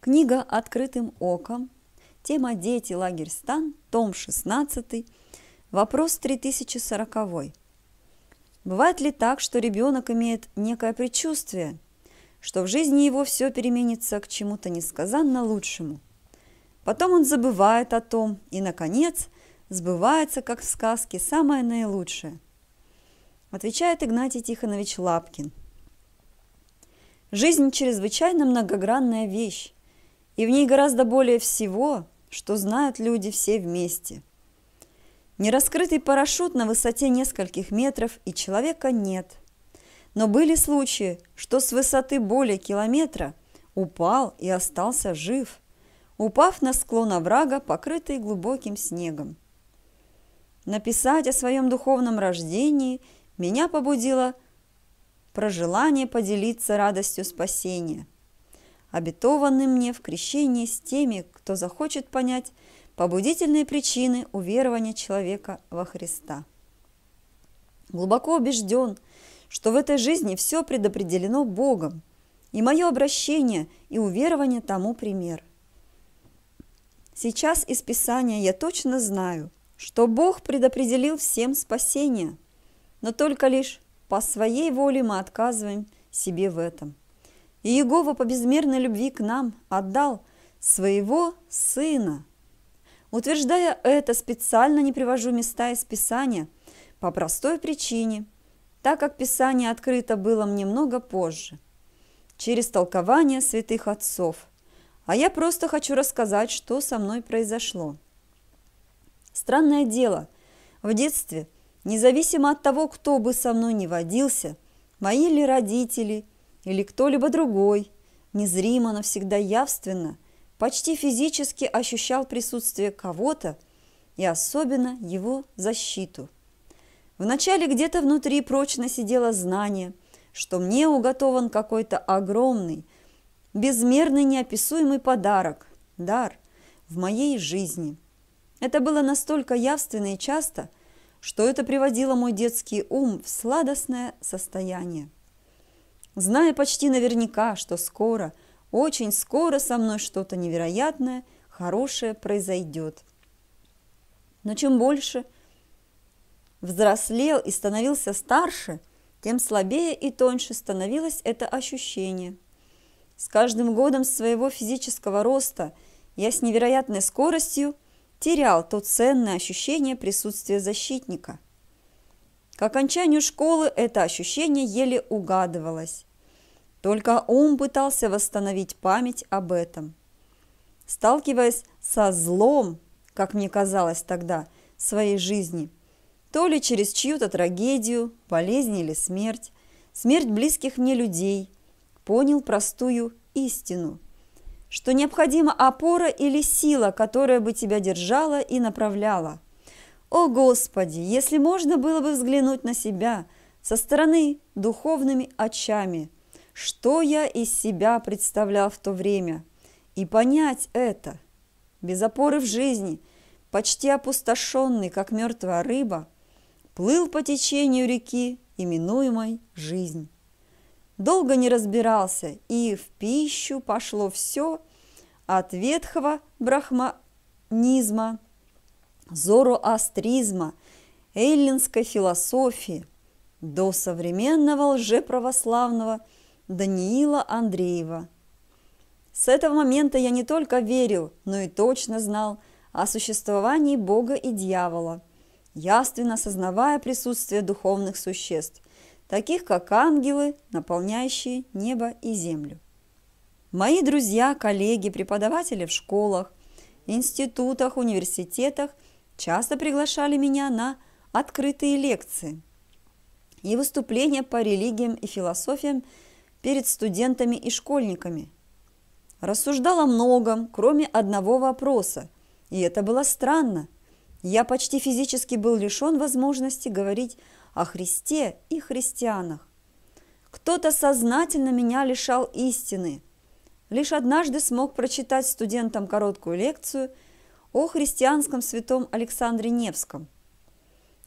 Книга «Открытым оком», тема «Дети, лагерь, стан», том 16, вопрос 3040. Бывает ли так, что ребенок имеет некое предчувствие, что в жизни его все переменится к чему-то несказанно лучшему? Потом он забывает о том, и, наконец, сбывается, как в сказке, самое наилучшее. Отвечает Игнатий Тихонович Лапкин. Жизнь – чрезвычайно многогранная вещь и в ней гораздо более всего, что знают люди все вместе. Нераскрытый парашют на высоте нескольких метров и человека нет. Но были случаи, что с высоты более километра упал и остался жив, упав на склон оврага, покрытый глубоким снегом. Написать о своем духовном рождении меня побудило прожелание поделиться радостью спасения – обетованы мне в крещении с теми, кто захочет понять побудительные причины уверования человека во Христа. Глубоко убежден, что в этой жизни все предопределено Богом, и мое обращение и уверование тому пример. Сейчас из Писания я точно знаю, что Бог предопределил всем спасение, но только лишь по своей воле мы отказываем себе в этом. И Иегова по безмерной любви к нам отдал своего Сына. Утверждая это, специально не привожу места из Писания по простой причине, так как Писание открыто было мне много позже, через толкование святых отцов. А я просто хочу рассказать, что со мной произошло. Странное дело, в детстве, независимо от того, кто бы со мной не водился, мои ли родители – или кто-либо другой, незримо, навсегда явственно, почти физически ощущал присутствие кого-то и особенно его защиту. Вначале где-то внутри прочно сидело знание, что мне уготован какой-то огромный, безмерный, неописуемый подарок, дар в моей жизни. Это было настолько явственно и часто, что это приводило мой детский ум в сладостное состояние зная почти наверняка, что скоро, очень скоро со мной что-то невероятное, хорошее произойдет. Но чем больше взрослел и становился старше, тем слабее и тоньше становилось это ощущение. С каждым годом своего физического роста я с невероятной скоростью терял то ценное ощущение присутствия защитника – к окончанию школы это ощущение еле угадывалось. Только ум пытался восстановить память об этом. Сталкиваясь со злом, как мне казалось тогда, своей жизни, то ли через чью-то трагедию, болезнь или смерть, смерть близких мне людей, понял простую истину, что необходима опора или сила, которая бы тебя держала и направляла – о Господи, если можно было бы взглянуть на себя со стороны духовными очами, что я из себя представлял в то время, и понять это, без опоры в жизни, почти опустошенный, как мертвая рыба, плыл по течению реки, именуемой «жизнь». Долго не разбирался, и в пищу пошло все от ветхого брахманизма – зороастризма, эллинской философии до современного лжеправославного Даниила Андреева. С этого момента я не только верил, но и точно знал о существовании Бога и дьявола, яственно осознавая присутствие духовных существ, таких как ангелы, наполняющие небо и землю. Мои друзья, коллеги, преподаватели в школах, институтах, университетах – часто приглашали меня на открытые лекции и выступления по религиям и философиям перед студентами и школьниками. Рассуждала многом, кроме одного вопроса, и это было странно. Я почти физически был лишен возможности говорить о Христе и христианах. Кто-то сознательно меня лишал истины. Лишь однажды смог прочитать студентам короткую лекцию – о христианском святом Александре Невском.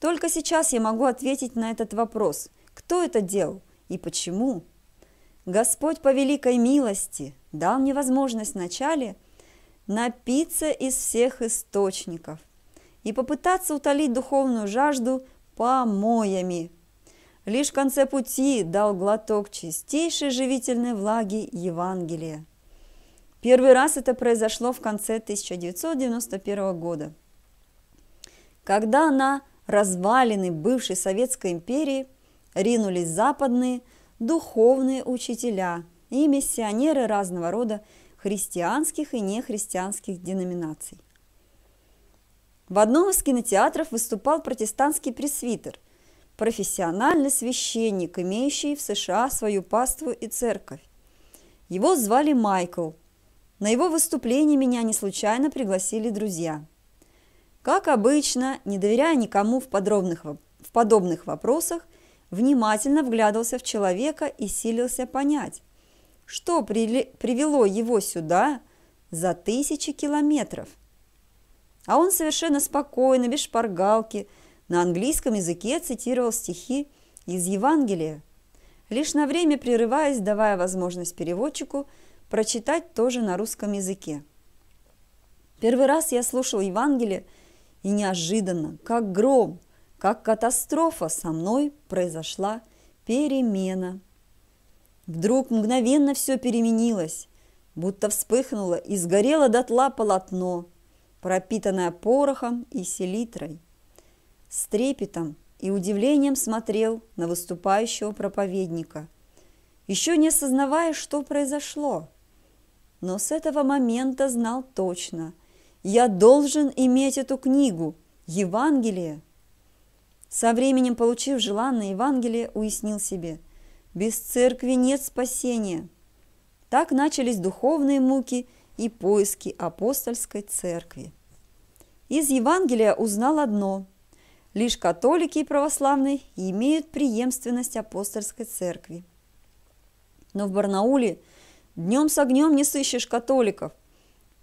Только сейчас я могу ответить на этот вопрос. Кто это делал и почему? Господь по великой милости дал мне возможность вначале напиться из всех источников и попытаться утолить духовную жажду помоями. Лишь в конце пути дал глоток чистейшей живительной влаги Евангелия. Первый раз это произошло в конце 1991 года, когда на развалины бывшей Советской империи ринулись западные духовные учителя и миссионеры разного рода христианских и нехристианских деноминаций. В одном из кинотеатров выступал протестантский пресвитер, профессиональный священник, имеющий в США свою паству и церковь. Его звали Майкл – на его выступление меня не случайно пригласили друзья. Как обычно, не доверяя никому в, подробных, в подобных вопросах, внимательно вглядывался в человека и силился понять, что при, привело его сюда за тысячи километров. А он совершенно спокойно, без шпаргалки, на английском языке цитировал стихи из Евангелия, лишь на время прерываясь, давая возможность переводчику – прочитать тоже на русском языке. Первый раз я слушал Евангелие, и неожиданно, как гром, как катастрофа, со мной произошла перемена. Вдруг мгновенно все переменилось, будто вспыхнуло и сгорело дотла полотно, пропитанное порохом и селитрой. С трепетом и удивлением смотрел на выступающего проповедника, еще не осознавая, что произошло – но с этого момента знал точно. Я должен иметь эту книгу, Евангелие. Со временем, получив желанное Евангелие, уяснил себе, без церкви нет спасения. Так начались духовные муки и поиски апостольской церкви. Из Евангелия узнал одно. Лишь католики и православные имеют преемственность апостольской церкви. Но в Барнауле – Днем с огнем не сыщешь католиков.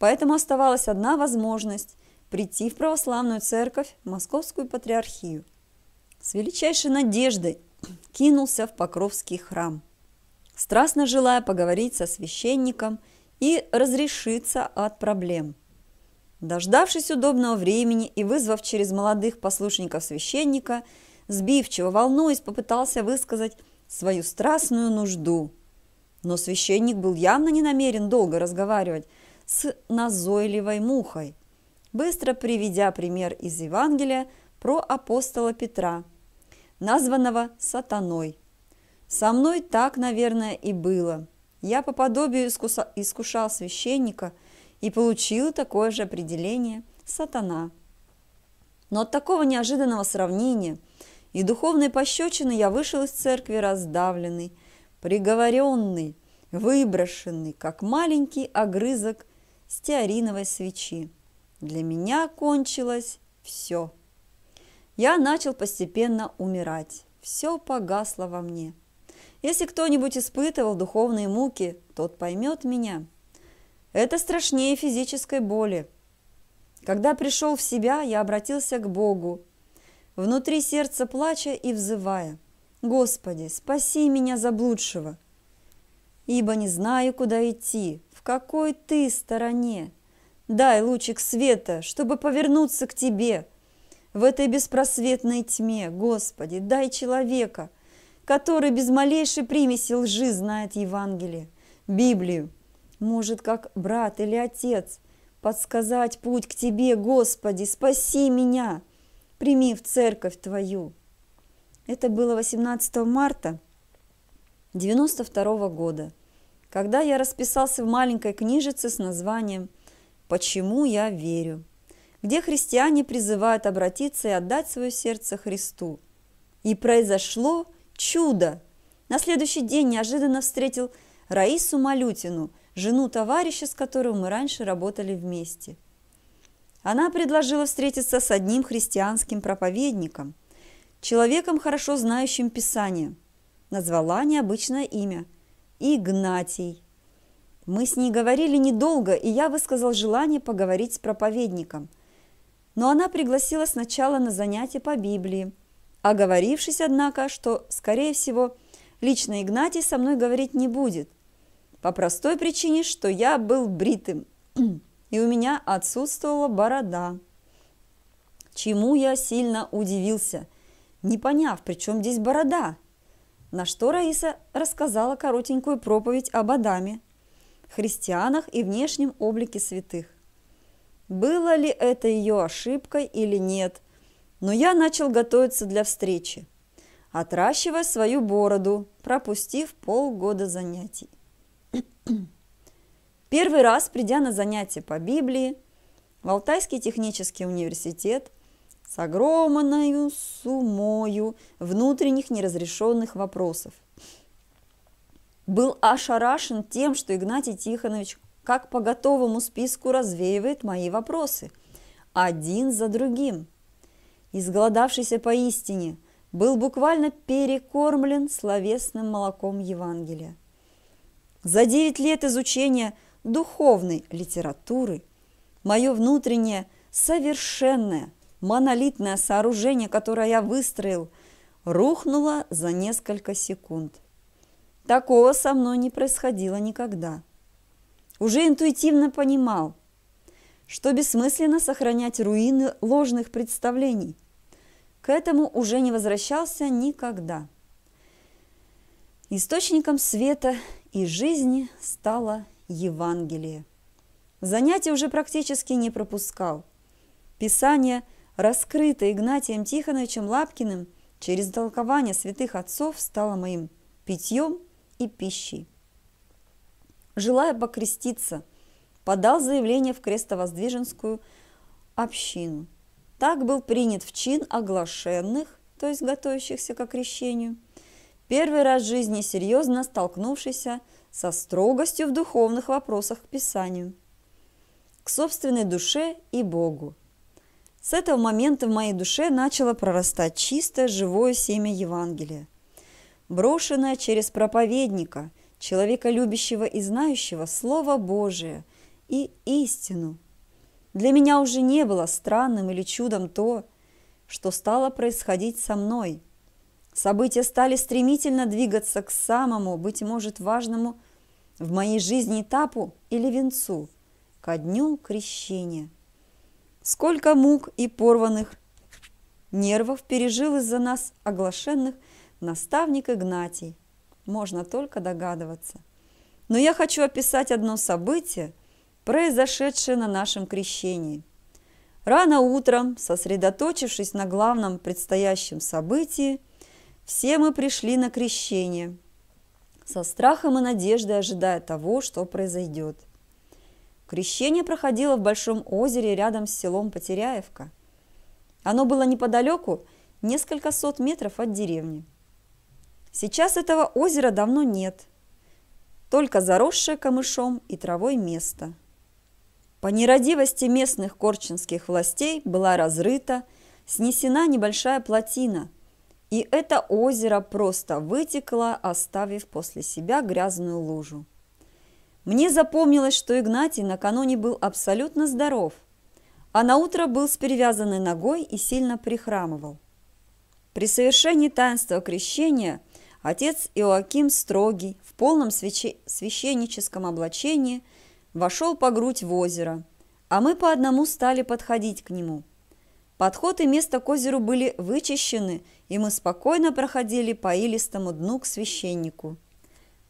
Поэтому оставалась одна возможность – прийти в православную церковь, Московскую патриархию. С величайшей надеждой кинулся в Покровский храм, страстно желая поговорить со священником и разрешиться от проблем. Дождавшись удобного времени и вызвав через молодых послушников священника, сбивчиво волнуясь, попытался высказать свою страстную нужду – но священник был явно не намерен долго разговаривать с назойливой мухой, быстро приведя пример из Евангелия про апостола Петра, названного сатаной. Со мной так, наверное, и было. Я по подобию искушал священника и получил такое же определение – сатана. Но от такого неожиданного сравнения и духовной пощечины я вышел из церкви раздавленный – приговоренный, выброшенный, как маленький огрызок стеариновой свечи. Для меня кончилось все. Я начал постепенно умирать. Все погасло во мне. Если кто-нибудь испытывал духовные муки, тот поймет меня. Это страшнее физической боли. Когда пришел в себя, я обратился к Богу, внутри сердца плача и взывая – Господи, спаси меня заблудшего, ибо не знаю, куда идти, в какой ты стороне. Дай лучик света, чтобы повернуться к тебе. В этой беспросветной тьме, Господи, дай человека, который без малейшей примеси лжи знает Евангелие, Библию, может, как брат или отец, подсказать путь к Тебе, Господи, спаси меня, прими в церковь Твою. Это было 18 марта 92 года, когда я расписался в маленькой книжице с названием «Почему я верю», где христиане призывают обратиться и отдать свое сердце Христу. И произошло чудо! На следующий день неожиданно встретил Раису Малютину, жену товарища, с которым мы раньше работали вместе. Она предложила встретиться с одним христианским проповедником – человеком, хорошо знающим Писание. Назвала необычное имя – Игнатий. Мы с ней говорили недолго, и я высказал желание поговорить с проповедником. Но она пригласила сначала на занятие по Библии, оговорившись, однако, что, скорее всего, лично Игнатий со мной говорить не будет, по простой причине, что я был бритым, и у меня отсутствовала борода, чему я сильно удивился – не поняв, при чем здесь борода. На что Раиса рассказала коротенькую проповедь об Адаме, христианах и внешнем облике святых. Было ли это ее ошибкой или нет, но я начал готовиться для встречи, отращивая свою бороду, пропустив полгода занятий. Первый раз, придя на занятия по Библии в Алтайский технический университет, с огромною сумою внутренних неразрешенных вопросов. Был ошарашен тем, что Игнатий Тихонович как по готовому списку развеивает мои вопросы, один за другим. Изголодавшийся поистине, был буквально перекормлен словесным молоком Евангелия. За девять лет изучения духовной литературы мое внутреннее совершенное – монолитное сооружение, которое я выстроил, рухнуло за несколько секунд. Такого со мной не происходило никогда. Уже интуитивно понимал, что бессмысленно сохранять руины ложных представлений. К этому уже не возвращался никогда. Источником света и жизни стало Евангелие. Занятия уже практически не пропускал. Писание – раскрытое Игнатием Тихоновичем Лапкиным через толкование святых отцов, стало моим питьем и пищей. Желая покреститься, подал заявление в крестовоздвиженскую общину. Так был принят в чин оглашенных, то есть готовящихся к крещению, первый раз в жизни серьезно столкнувшийся со строгостью в духовных вопросах к Писанию, к собственной душе и Богу – с этого момента в моей душе начало прорастать чистое живое семя Евангелия, брошенное через проповедника, человека любящего и знающего Слово Божие и истину. Для меня уже не было странным или чудом то, что стало происходить со мной. События стали стремительно двигаться к самому, быть может, важному в моей жизни этапу или венцу, ко дню крещения. Сколько мук и порванных нервов пережил из-за нас оглашенных наставник Игнатий, можно только догадываться. Но я хочу описать одно событие, произошедшее на нашем крещении. Рано утром, сосредоточившись на главном предстоящем событии, все мы пришли на крещение, со страхом и надеждой ожидая того, что произойдет – Крещение проходило в Большом озере рядом с селом Потеряевка. Оно было неподалеку, несколько сот метров от деревни. Сейчас этого озера давно нет, только заросшее камышом и травой место. По нерадивости местных корчинских властей была разрыта, снесена небольшая плотина, и это озеро просто вытекло, оставив после себя грязную лужу. Мне запомнилось, что Игнатий накануне был абсолютно здоров, а на утро был с перевязанной ногой и сильно прихрамывал. При совершении таинства крещения отец Иоаким Строгий в полном свече... священническом облачении вошел по грудь в озеро, а мы по одному стали подходить к нему. Подход и место к озеру были вычищены, и мы спокойно проходили по илистому дну к священнику.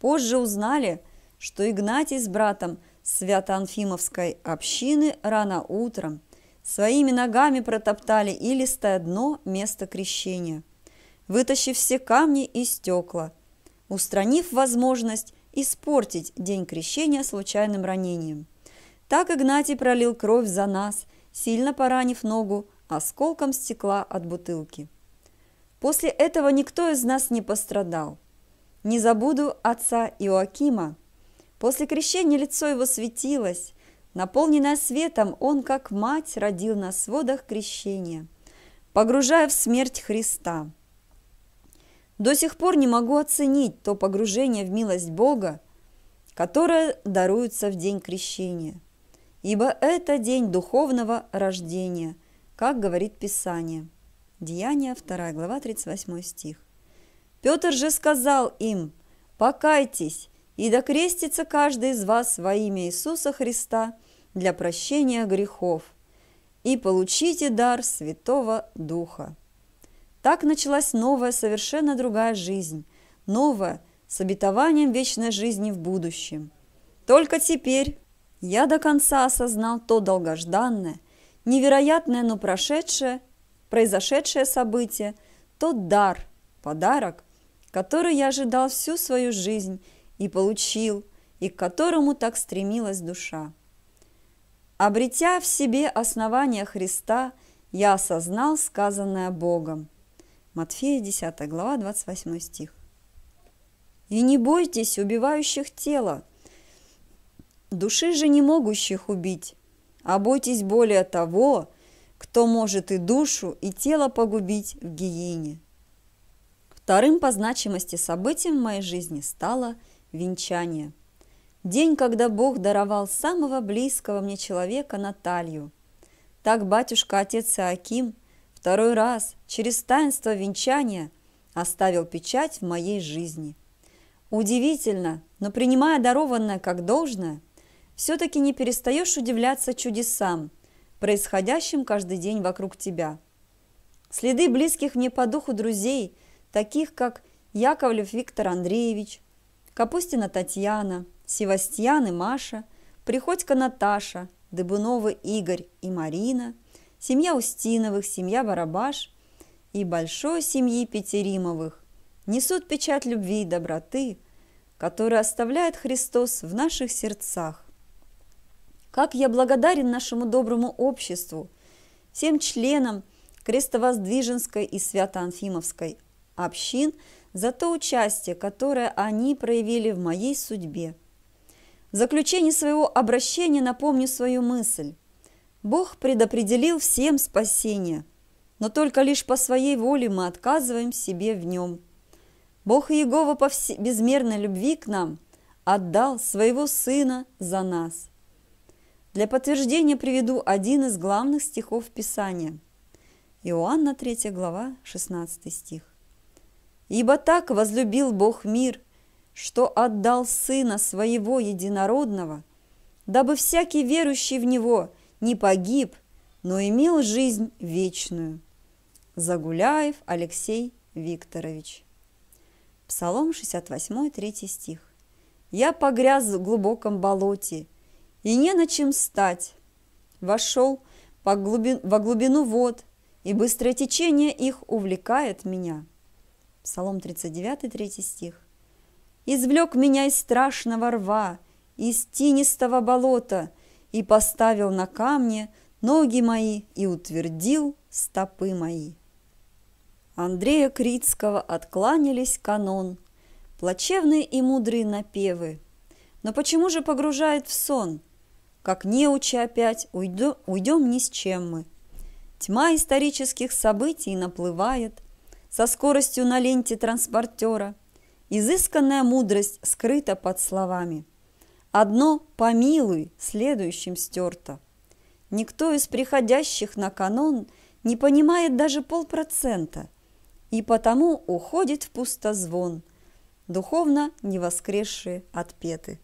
Позже узнали, что что Игнатий с братом Свято-Анфимовской общины рано утром своими ногами протоптали илистое дно место крещения, вытащив все камни и стекла, устранив возможность испортить день крещения случайным ранением. Так Игнатий пролил кровь за нас, сильно поранив ногу осколком стекла от бутылки. После этого никто из нас не пострадал. Не забуду отца Иоакима, После крещения лицо его светилось. Наполненное светом, он, как мать, родил на сводах крещения, погружая в смерть Христа. До сих пор не могу оценить то погружение в милость Бога, которое даруется в день крещения, ибо это день духовного рождения, как говорит Писание. Деяния 2 глава 38 стих. Петр же сказал им, «Покайтесь, и да крестится каждый из вас во имя Иисуса Христа для прощения грехов, и получите дар Святого Духа. Так началась новая, совершенно другая жизнь, новая, с обетованием вечной жизни в будущем. Только теперь я до конца осознал то долгожданное, невероятное, но прошедшее, произошедшее событие, тот дар, подарок, который я ожидал всю свою жизнь – и получил, и к которому так стремилась душа. Обретя в себе основание Христа, я осознал сказанное Богом. Матфея 10 глава 28 стих. «И не бойтесь убивающих тело, души же не могущих убить, а бойтесь более того, кто может и душу, и тело погубить в гиене». Вторым по значимости событием в моей жизни стало – венчание. День, когда Бог даровал самого близкого мне человека Наталью. Так батюшка отец Иаким второй раз через таинство венчания оставил печать в моей жизни. Удивительно, но принимая дарованное как должное, все-таки не перестаешь удивляться чудесам, происходящим каждый день вокруг тебя. Следы близких мне по духу друзей, таких как Яковлев Виктор Андреевич, Капустина Татьяна, Севастьян и Маша, Приходько Наташа, Дыбуновы Игорь и Марина, семья Устиновых, семья Барабаш и большой семьи Петеримовых несут печать любви и доброты, которую оставляет Христос в наших сердцах. Как я благодарен нашему доброму обществу, всем членам Крестовоздвиженской и Свято-Анфимовской общин – за то участие, которое они проявили в моей судьбе. В заключении своего обращения напомню свою мысль. Бог предопределил всем спасение, но только лишь по своей воле мы отказываем себе в нем. Бог Иегова по безмерной любви к нам отдал своего Сына за нас. Для подтверждения приведу один из главных стихов Писания. Иоанна 3 глава 16 стих. Ибо так возлюбил Бог мир, что отдал Сына Своего Единородного, дабы всякий верующий в Него не погиб, но имел жизнь вечную. Загуляев Алексей Викторович. Псалом 68, 3 стих. Я погряз в глубоком болоте, и не на чем стать. Вошел по глубин, во глубину вод, и быстрое течение их увлекает меня. Псалом 39, 3 стих. «Извлек меня из страшного рва, из тинистого болота, и поставил на камне ноги мои и утвердил стопы мои». Андрея Крицкого откланялись канон, плачевные и мудрые напевы. Но почему же погружает в сон? Как неучи опять, уйдем ни с чем мы. Тьма исторических событий наплывает, со скоростью на ленте транспортера. Изысканная мудрость скрыта под словами. Одно «помилуй» следующим стерто. Никто из приходящих на канон не понимает даже полпроцента, и потому уходит в пустозвон, духовно невоскресшие отпеты.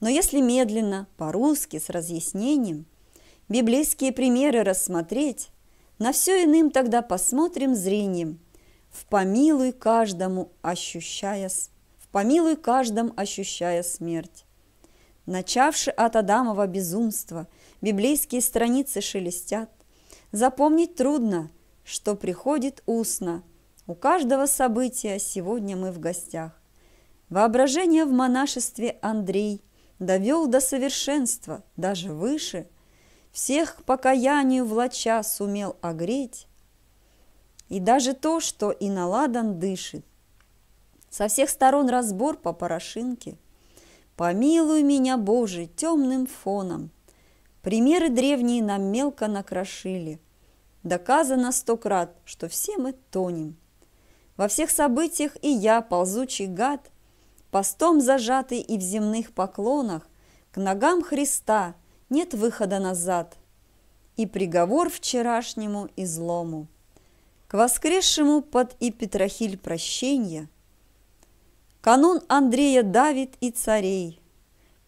Но если медленно, по-русски, с разъяснением, библейские примеры рассмотреть, на все иным тогда посмотрим зрением – в помилуй каждому, ощущая, в помилуй каждом, ощущая смерть. Начавши от Адамова безумства, библейские страницы шелестят. Запомнить трудно, что приходит устно. У каждого события сегодня мы в гостях. Воображение в монашестве Андрей довел до совершенства, даже выше. Всех к покаянию влача сумел огреть, и даже то, что и наладан дышит. Со всех сторон разбор по порошинке. Помилуй меня, Боже, темным фоном. Примеры древние нам мелко накрошили. Доказано сто крат, что все мы тонем. Во всех событиях и я, ползучий гад, Постом зажатый и в земных поклонах, К ногам Христа нет выхода назад. И приговор вчерашнему и злому к воскресшему под Ипетрахиль прощенья, Канун Андрея давит и царей,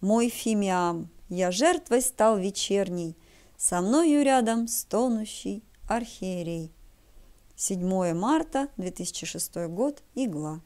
Мой Фимиам, я жертвой стал вечерней, Со мною рядом стонущий архиерей. 7 марта 2006 год, игла.